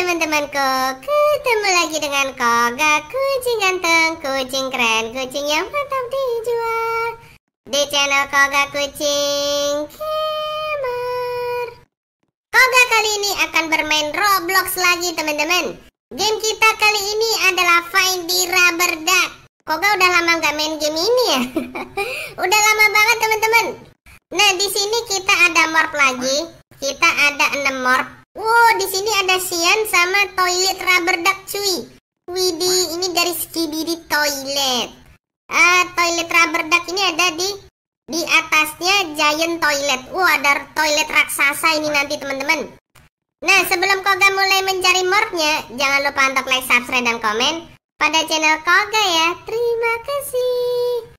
teman-temanku Ketemu lagi dengan Koga Kucing ganteng, kucing keren Kucing yang mantap dijual Di channel Koga Kucing kemar Koga kali ini akan bermain Roblox lagi teman-teman Game kita kali ini adalah Find the Rubber Duck Koga udah lama nggak main game ini ya Udah lama banget teman-teman Nah di sini kita ada morph lagi Kita ada 6 morph Wow, di sini ada Sian sama toilet rubber duck cuy. Widi, ini dari Skibidi Toilet. Uh, toilet rubber duck ini ada di di atasnya giant toilet. Wow, ada toilet raksasa ini nanti teman-teman. Nah, sebelum Koga mulai mencari mornya, jangan lupa untuk like, subscribe, dan komen pada channel Koga ya. Terima kasih.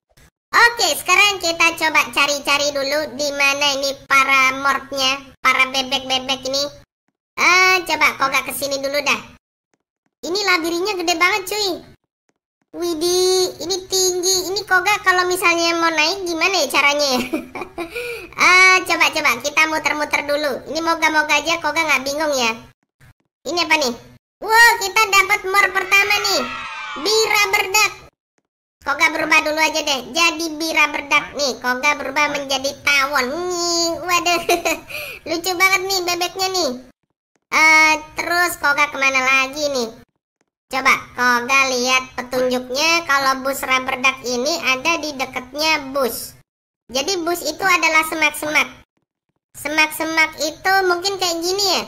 Oke, sekarang kita coba cari-cari dulu di mana ini para mortnya, para bebek-bebek ini ah coba kok gak kesini dulu dah. Ini labirinnya gede banget cuy. Widih, ini tinggi. Ini Koga kalau misalnya mau naik gimana ya caranya ya? coba coba kita muter-muter dulu. Ini moga-moga aja Koga nggak bingung ya. Ini apa nih? Wow, kita dapat mor pertama nih. Bira berdak. Koga berubah dulu aja deh. Jadi bira berdak nih. Koga berubah menjadi tawon. Nih, Waduh. Lucu banget nih bebeknya nih. Uh, terus Koga kemana lagi nih? Coba Koga lihat petunjuknya kalau bus rubber duck ini ada di dekatnya bus. Jadi bus itu adalah semak-semak. Semak-semak itu mungkin kayak gini ya.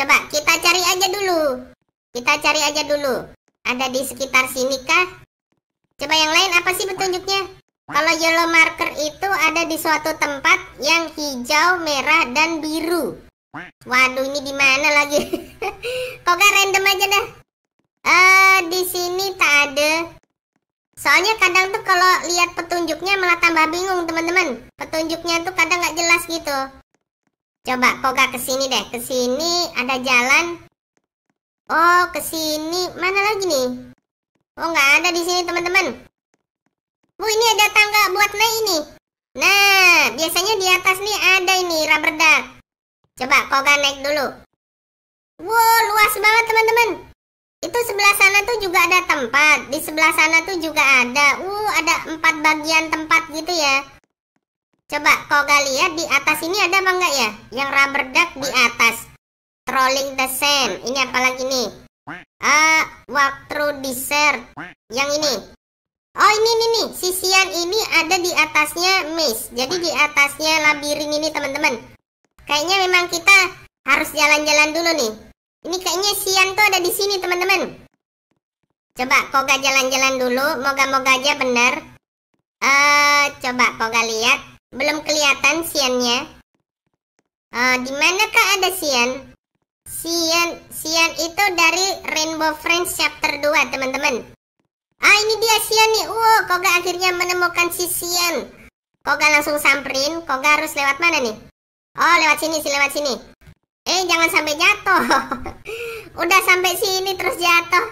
Coba kita cari aja dulu. Kita cari aja dulu. Ada di sekitar sini kah? Coba yang lain apa sih petunjuknya? Kalau yellow marker itu ada di suatu tempat yang hijau, merah, dan biru. Waduh ini di mana lagi? Kok gak random aja dah? Eh di sini tak ada. Soalnya kadang tuh kalau lihat petunjuknya malah tambah bingung teman-teman. Petunjuknya tuh kadang nggak jelas gitu. Coba kok gak kesini deh. Kesini ada jalan. Oh kesini mana lagi nih? Oh nggak ada di sini teman-teman. Bu ini ada tangga buat naik ini. Nah biasanya di atas nih ada ini rubber duck. Coba Koga kan naik dulu. Wow, luas banget teman-teman. Itu sebelah sana tuh juga ada tempat. Di sebelah sana tuh juga ada. Uh, ada empat bagian tempat gitu ya. Coba Koga lihat di atas ini ada apa enggak ya? Yang rubber duck di atas. Trolling the sand. Ini apa lagi nih? uh, walk through desert. Yang ini. Oh ini nih nih, sisian ini ada di atasnya maze. Jadi di atasnya labirin ini teman-teman. Kayaknya memang kita harus jalan-jalan dulu nih. Ini kayaknya Sian tuh ada di sini, teman-teman. Coba Koga jalan-jalan dulu, moga-moga aja benar. Eh, uh, coba Koga lihat. Belum kelihatan Siannya. Uh, di kak ada Sian? Sian, Sian itu dari Rainbow Friends Chapter 2, teman-teman. Ah, ini dia Sian nih. Wow, Koga akhirnya menemukan si Sian. Koga langsung samperin. Koga harus lewat mana nih? Oh, lewat sini sih, lewat sini. Eh, jangan sampai jatuh. Udah sampai sini terus jatuh.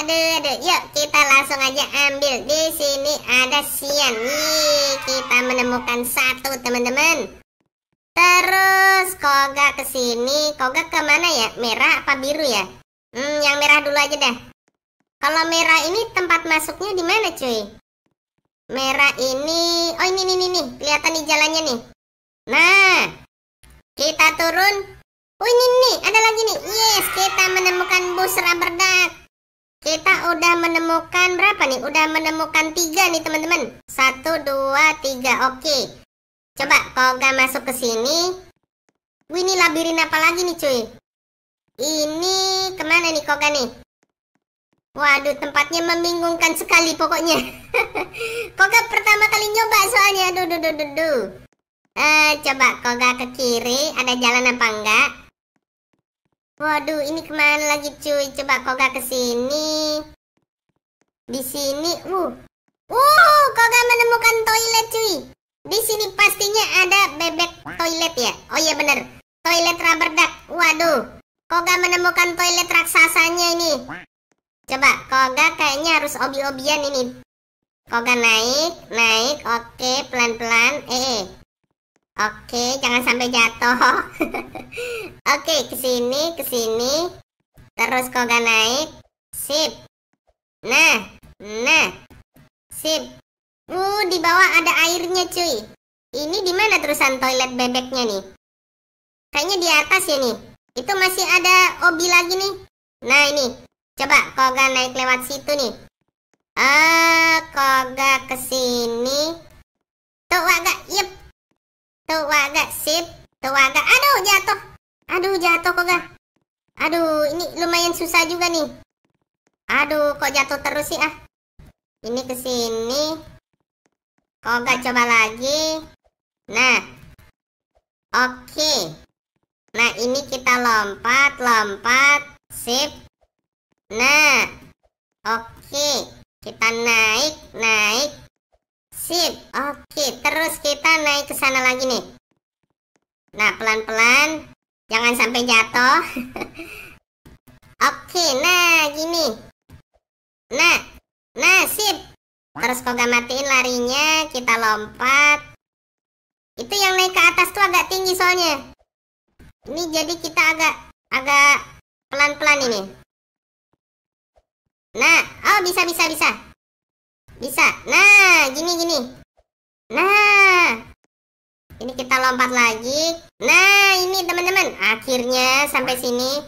Aduh, aduh, yuk kita langsung aja ambil. Di sini ada sian. Yee, kita menemukan satu, teman-teman. Terus Koga ke sini. Koga kemana ya? Merah apa biru ya? Hmm, yang merah dulu aja dah. Kalau merah ini tempat masuknya di mana, cuy? Merah ini, oh ini ini ini kelihatan di jalannya nih. Nah, kita turun. Oh ini nih, ada lagi nih. Yes, kita menemukan bus rubber duck. Kita udah menemukan berapa nih? Udah menemukan tiga nih teman-teman. Satu, dua, tiga. Oke. Coba Koga masuk ke sini. Wih, ini labirin apa lagi nih cuy? Ini kemana nih Koga nih? Waduh, tempatnya membingungkan sekali pokoknya. Koga pertama kali nyoba soalnya. Duh, duh, duh, duh, coba koga ke kiri, ada jalan apa enggak? Waduh, ini kemana lagi cuy? Coba koga ke sini. Di sini, uh. Uh, koga menemukan toilet cuy. Di sini pastinya ada bebek toilet ya. Oh iya bener, toilet rubber duck. Waduh, koga menemukan toilet raksasanya ini. Coba, koga kayaknya harus obi-obian ini. Koga naik, naik, oke, pelan-pelan. Eh, eh, Oke, jangan sampai jatuh. Oke, ke sini, ke sini. Terus koga naik. Sip. Nah, nah. Sip. Uh, di bawah ada airnya, cuy. Ini di mana terusan toilet bebeknya nih? Kayaknya di atas ya nih. Itu masih ada obi lagi nih. Nah, ini. Coba kau gak naik lewat situ nih. Ah, koga ke sini. Tuh agak, yep. Tuh agak sip. Tuh agak. Aduh jatuh. Aduh jatuh kok gak. Aduh ini lumayan susah juga nih. Aduh kok jatuh terus sih ah. Ini kesini Kok gak coba lagi. Nah. Oke. Nah ini kita lompat lompat. Sip. Nah Ini jadi kita agak agak pelan-pelan ini. Nah, oh bisa bisa bisa. Bisa. Nah, gini gini. Nah. Ini kita lompat lagi. Nah, ini teman-teman, akhirnya sampai sini.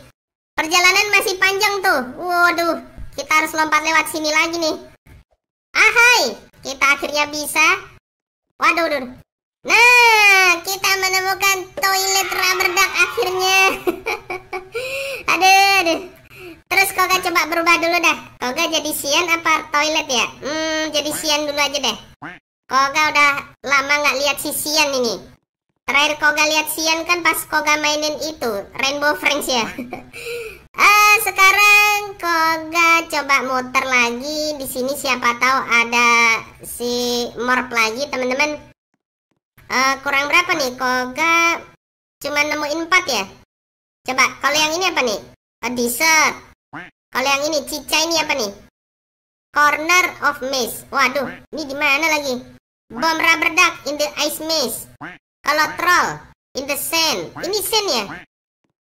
Perjalanan masih panjang tuh. Waduh, kita harus lompat lewat sini lagi nih. Ahai, kita akhirnya bisa. Waduh, waduh. Nah, kita menemukan toilet rubber duck akhirnya. aduh, aduh. Terus Koga coba berubah dulu dah. Koga jadi sian apa toilet ya? Hmm, jadi sian dulu aja deh. Koga udah lama nggak lihat si sian ini. Terakhir Koga lihat sian kan pas Koga mainin itu Rainbow Friends ya. ah, sekarang Koga coba muter lagi di sini siapa tahu ada si Morp lagi teman-teman uh, kurang berapa nih koga cuma nemuin empat ya coba kalau yang ini apa nih uh, dessert kalau yang ini cica ini apa nih corner of maze waduh ini di mana lagi bom rubber duck in the ice maze kalau troll in the sand ini sand ya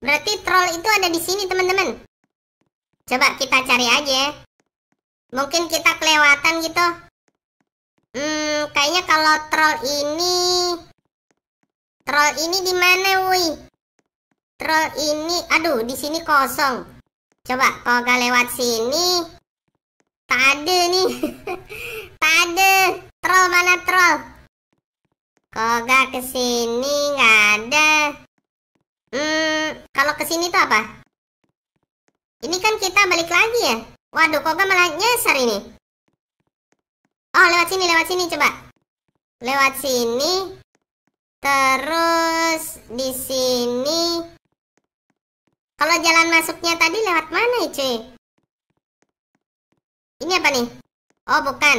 berarti troll itu ada di sini teman-teman coba kita cari aja mungkin kita kelewatan gitu Hmm, kayaknya kalau troll ini troll ini di mana, woi? Troll ini, aduh, di sini kosong. Coba kalau gak lewat sini, tak ada nih. tak ada. Troll mana troll? Kalau gak ke sini nggak ada. Hmm, kalau kesini tuh apa? Ini kan kita balik lagi ya? Waduh, kok gak malah nyasar ini? Oh, lewat sini, lewat sini coba. Lewat sini. Terus di sini. Kalau jalan masuknya tadi lewat mana ya, cuy? Ini apa nih? Oh, bukan.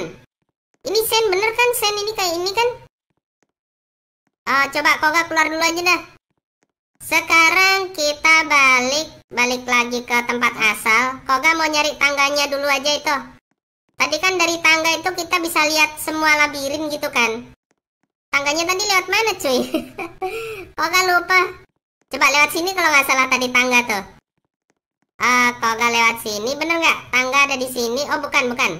Ini sen bener kan? Sen ini kayak ini kan? Uh, coba Koga keluar dulu aja dah. Sekarang kita balik balik lagi ke tempat asal. Koga mau nyari tangganya dulu aja itu. Tadi kan dari tangga itu kita bisa lihat semua labirin gitu kan. Tangganya tadi lewat mana cuy? Kok gak lupa. Coba lewat sini kalau nggak salah tadi tangga tuh. Uh, ah, gak lewat sini bener nggak tangga ada di sini oh bukan bukan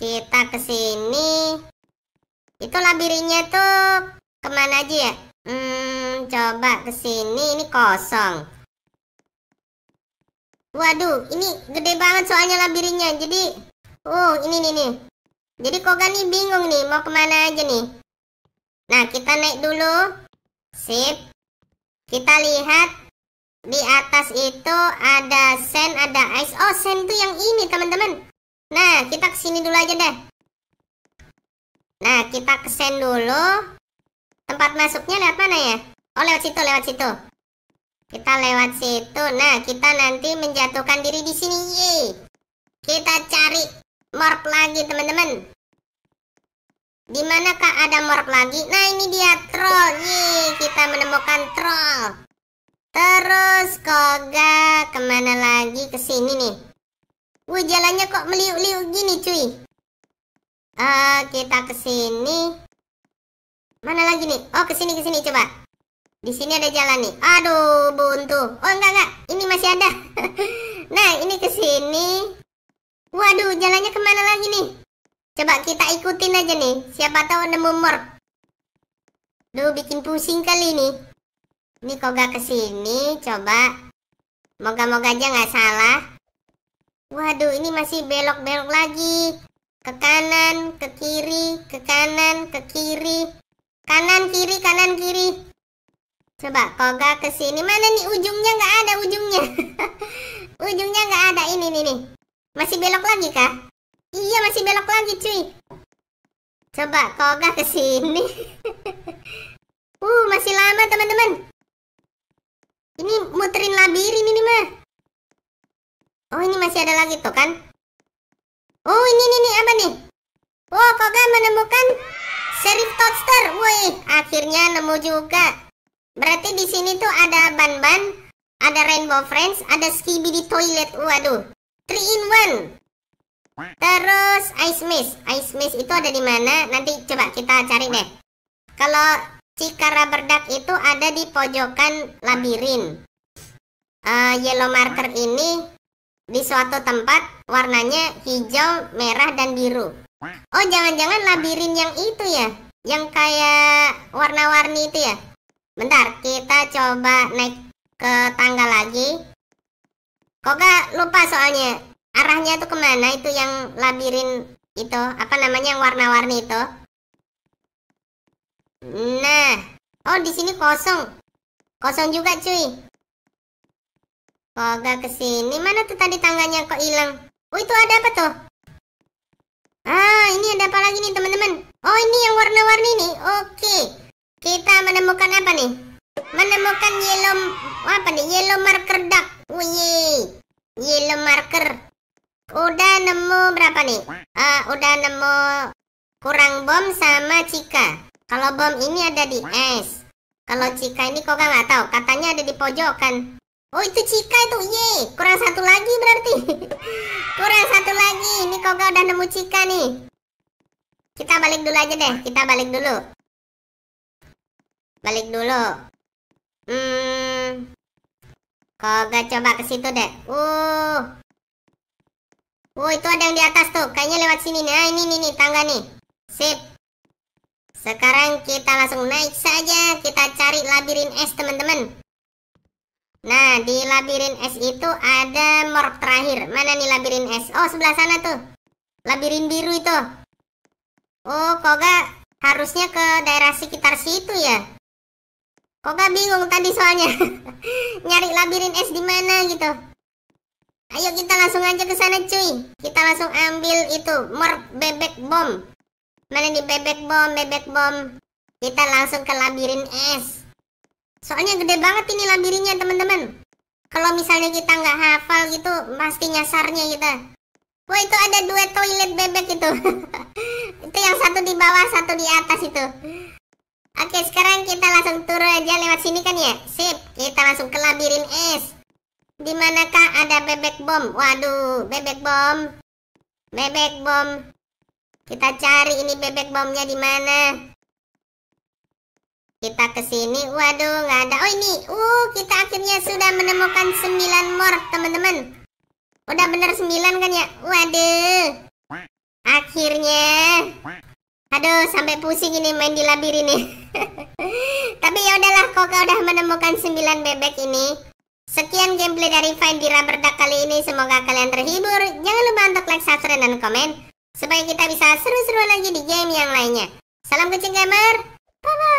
kita ke sini itu labirinnya tuh kemana aja ya hmm, coba ke sini ini kosong Waduh, ini gede banget soalnya labirinnya. Jadi, oh ini nih nih. Jadi Koga nih bingung nih mau kemana aja nih. Nah, kita naik dulu. Sip. Kita lihat di atas itu ada sen, ada ice. Oh, sen tuh yang ini, teman-teman. Nah, kita kesini dulu aja deh. Nah, kita ke sen dulu. Tempat masuknya lewat mana ya? Oh, lewat situ, lewat situ. Kita lewat situ. Nah, kita nanti menjatuhkan diri di sini. Yeay. Kita cari morp lagi, teman-teman. Di manakah ada morp lagi? Nah, ini dia troll. Yeay, kita menemukan troll. Terus Koga kemana lagi ke sini nih? Wih, jalannya kok meliuk-liuk gini, cuy. Uh, kita ke sini. Mana lagi nih? Oh, ke sini ke sini coba. Di sini ada jalan nih. Aduh, buntu. Oh, enggak enggak. Ini masih ada. nah, ini ke sini. Waduh, jalannya kemana lagi nih? Coba kita ikutin aja nih. Siapa tahu nemu mur, Duh, bikin pusing kali ini. Ini kok gak ke sini? Coba. Moga-moga aja nggak salah. Waduh, ini masih belok-belok lagi. Ke kanan, ke kiri, ke kanan, ke kiri. Kanan, kiri, kanan, kiri. Coba Koga ke sini. Mana nih ujungnya nggak ada ujungnya. ujungnya nggak ada ini nih nih. Masih belok lagi kah? Iya masih belok lagi cuy. Coba Koga ke sini. uh masih lama teman-teman. Ini muterin labirin ini mah. Oh ini masih ada lagi tuh kan? Oh ini nih nih apa nih? Wow oh, Koga menemukan Serif toaster Woi akhirnya nemu juga. Berarti di sini tuh ada ban-ban, ada Rainbow Friends, ada Skibi di Toilet. Waduh, three in one. Terus Ice Mist. Ice Mist itu ada di mana? Nanti coba kita cari deh. Kalau Cikara Berdak itu ada di pojokan labirin. Uh, yellow marker ini di suatu tempat warnanya hijau, merah, dan biru. Oh, jangan-jangan labirin yang itu ya? Yang kayak warna-warni itu ya? Bentar, kita coba naik ke tangga lagi. Kok gak lupa soalnya arahnya tuh kemana itu yang labirin itu apa namanya yang warna-warni itu. Nah, oh di sini kosong, kosong juga cuy. Kok gak kesini mana tuh tadi tangganya kok hilang? Oh itu ada apa tuh? Ah ini ada apa lagi nih teman-teman? Oh ini yang warna-warni nih. Oke. Okay. Kita menemukan apa nih? Menemukan yellow apa nih? Yellow marker duck. Wih, yellow marker. Udah nemu berapa nih? Uh, udah nemu kurang bom sama Cika. Kalau bom ini ada di es. Kalau Cika ini kok nggak tahu, katanya ada di pojokan. Oh itu Cika itu, ye, kurang satu lagi berarti. kurang satu lagi, ini kok udah nemu Cika nih. Kita balik dulu aja deh, kita balik dulu balik dulu hmm Koga coba ke situ deh uh uh itu ada yang di atas tuh kayaknya lewat sini nih. nah ini nih, nih tangga nih sip sekarang kita langsung naik saja kita cari labirin es teman-teman Nah, di labirin es itu ada morph terakhir. Mana nih labirin es? Oh, sebelah sana tuh. Labirin biru itu. Oh, koga harusnya ke daerah sekitar situ ya. Kok gak bingung tadi soalnya Nyari labirin es di mana gitu Ayo kita langsung aja ke sana cuy Kita langsung ambil itu mer bebek bom Mana nih bebek bom, bebek bom Kita langsung ke labirin es Soalnya gede banget ini labirinnya teman-teman Kalau misalnya kita nggak hafal gitu Pasti nyasarnya kita Wah itu ada dua toilet bebek itu Itu yang satu di bawah, satu di atas itu Oke sekarang kita langsung turun aja lewat sini kan ya Sip kita langsung ke labirin es Dimanakah ada bebek bom Waduh bebek bom Bebek bom Kita cari ini bebek bomnya di mana Kita ke sini Waduh nggak ada Oh ini uh kita akhirnya sudah menemukan 9 mor teman-teman Udah bener 9 kan ya Waduh Akhirnya Aduh, sampai pusing ini main di labirin nih. Tapi ya udahlah, kok udah menemukan 9 bebek ini. Sekian gameplay dari Find di Rubber Duck kali ini. Semoga kalian terhibur. Jangan lupa untuk like, subscribe, dan komen. Supaya kita bisa seru-seru lagi di game yang lainnya. Salam kucing gamer. Bye-bye.